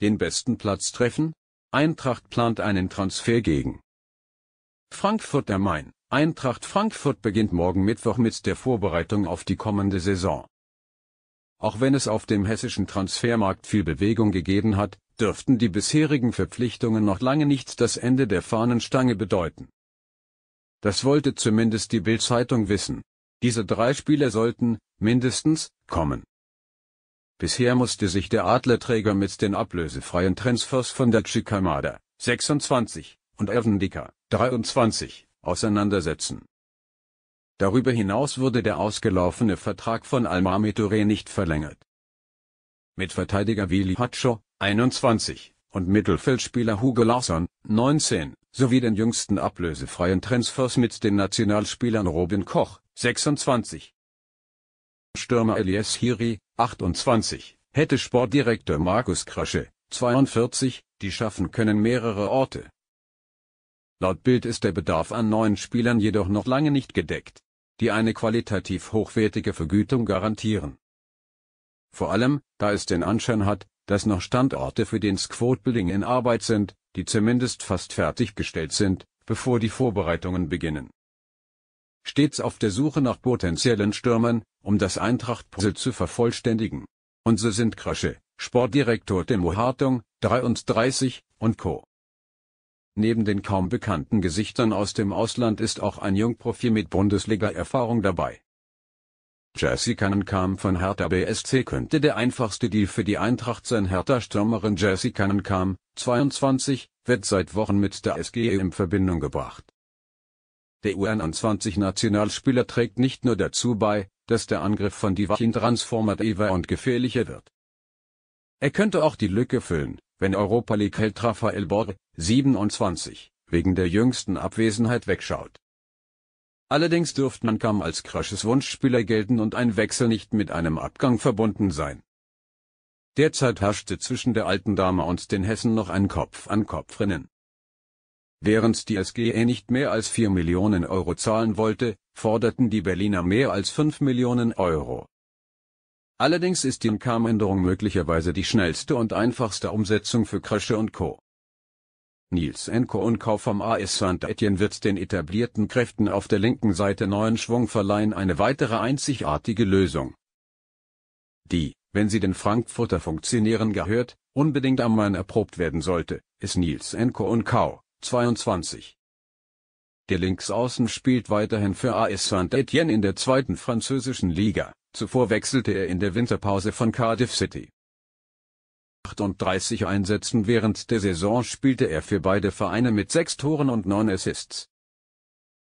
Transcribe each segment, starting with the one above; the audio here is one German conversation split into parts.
den besten Platz treffen? Eintracht plant einen Transfer gegen. Frankfurt am Main. Eintracht Frankfurt beginnt morgen Mittwoch mit der Vorbereitung auf die kommende Saison. Auch wenn es auf dem hessischen Transfermarkt viel Bewegung gegeben hat, dürften die bisherigen Verpflichtungen noch lange nicht das Ende der Fahnenstange bedeuten. Das wollte zumindest die Bild-Zeitung wissen. Diese drei Spieler sollten, mindestens, kommen. Bisher musste sich der Adlerträger mit den ablösefreien Transfers von der Chicamada, 26, und Dicker, 23, auseinandersetzen. Darüber hinaus wurde der ausgelaufene Vertrag von Almami Touré nicht verlängert. Mit Verteidiger Willi Hacho, 21, und Mittelfeldspieler Hugo Larsson, 19, sowie den jüngsten ablösefreien Transfers mit den Nationalspielern Robin Koch, 26, Stürmer Elias Hiri, 28, hätte Sportdirektor Markus Krasche, 42, die schaffen können mehrere Orte. Laut Bild ist der Bedarf an neuen Spielern jedoch noch lange nicht gedeckt, die eine qualitativ hochwertige Vergütung garantieren. Vor allem, da es den Anschein hat, dass noch Standorte für den Squad Building in Arbeit sind, die zumindest fast fertiggestellt sind, bevor die Vorbereitungen beginnen stets auf der Suche nach potenziellen Stürmern, um das Eintracht-Puzzle zu vervollständigen. Und so sind Krösche, Sportdirektor Timo Hartung, 33, und Co. Neben den kaum bekannten Gesichtern aus dem Ausland ist auch ein Jungprofi mit Bundesliga-Erfahrung dabei. Jesse Cannon kam von Hertha BSC könnte der einfachste Deal für die Eintracht sein Hertha-Stürmerin Jesse Cannon kam, 22, wird seit Wochen mit der SGE in Verbindung gebracht. Der u 20 nationalspieler trägt nicht nur dazu bei, dass der Angriff von Divachin transformativer und gefährlicher wird. Er könnte auch die Lücke füllen, wenn Europa League-Held Rafael Borre, 27, wegen der jüngsten Abwesenheit wegschaut. Allerdings dürfte Nankam als Crushes Wunschspieler gelten und ein Wechsel nicht mit einem Abgang verbunden sein. Derzeit herrschte zwischen der alten Dame und den Hessen noch ein kopf an kopf rinnen. Während die SGE nicht mehr als 4 Millionen Euro zahlen wollte, forderten die Berliner mehr als 5 Millionen Euro. Allerdings ist die Income-Änderung möglicherweise die schnellste und einfachste Umsetzung für Krösche und Co. Niels Enko und Kauf vom AS St. Etienne wird den etablierten Kräften auf der linken Seite neuen Schwung verleihen eine weitere einzigartige Lösung. Die, wenn sie den Frankfurter Funktionären gehört, unbedingt am Main erprobt werden sollte, ist Niels Enko und Kau. 22. Der Linksaußen spielt weiterhin für AS Saint-Étienne in der zweiten französischen Liga, zuvor wechselte er in der Winterpause von Cardiff City. 38 Einsätzen während der Saison spielte er für beide Vereine mit sechs Toren und neun Assists.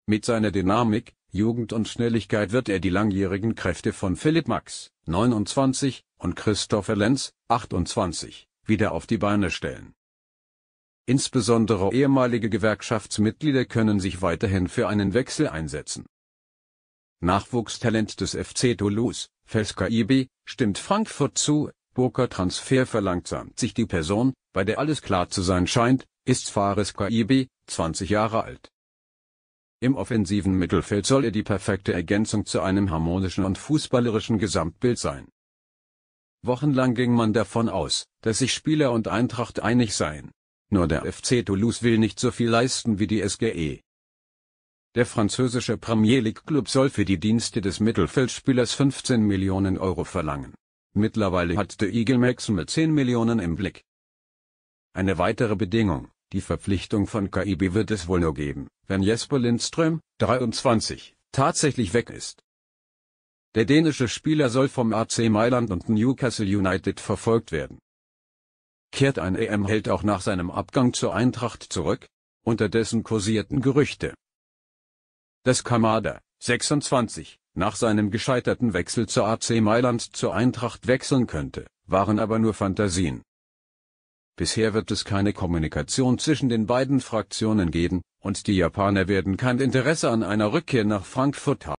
Mit seiner Dynamik, Jugend und Schnelligkeit wird er die langjährigen Kräfte von Philipp Max, 29, und Christopher Lenz, 28, wieder auf die Beine stellen. Insbesondere ehemalige Gewerkschaftsmitglieder können sich weiterhin für einen Wechsel einsetzen. Nachwuchstalent des FC Toulouse, Felska Ibi, stimmt Frankfurt zu, Burker Transfer verlangsamt sich die Person, bei der alles klar zu sein scheint, ist Fares Kaibi, 20 Jahre alt. Im offensiven Mittelfeld soll er die perfekte Ergänzung zu einem harmonischen und fußballerischen Gesamtbild sein. Wochenlang ging man davon aus, dass sich Spieler und Eintracht einig seien. Nur der FC Toulouse will nicht so viel leisten wie die SGE. Der französische Premier League Club soll für die Dienste des Mittelfeldspielers 15 Millionen Euro verlangen. Mittlerweile hat der Eagle Maximum 10 Millionen im Blick. Eine weitere Bedingung, die Verpflichtung von KIB wird es wohl nur geben, wenn Jesper Lindström, 23, tatsächlich weg ist. Der dänische Spieler soll vom AC Mailand und Newcastle United verfolgt werden kehrt ein EM-Held auch nach seinem Abgang zur Eintracht zurück? Unterdessen kursierten Gerüchte. Dass Kamada, 26, nach seinem gescheiterten Wechsel zur AC Mailand zur Eintracht wechseln könnte, waren aber nur Fantasien. Bisher wird es keine Kommunikation zwischen den beiden Fraktionen geben, und die Japaner werden kein Interesse an einer Rückkehr nach Frankfurt haben.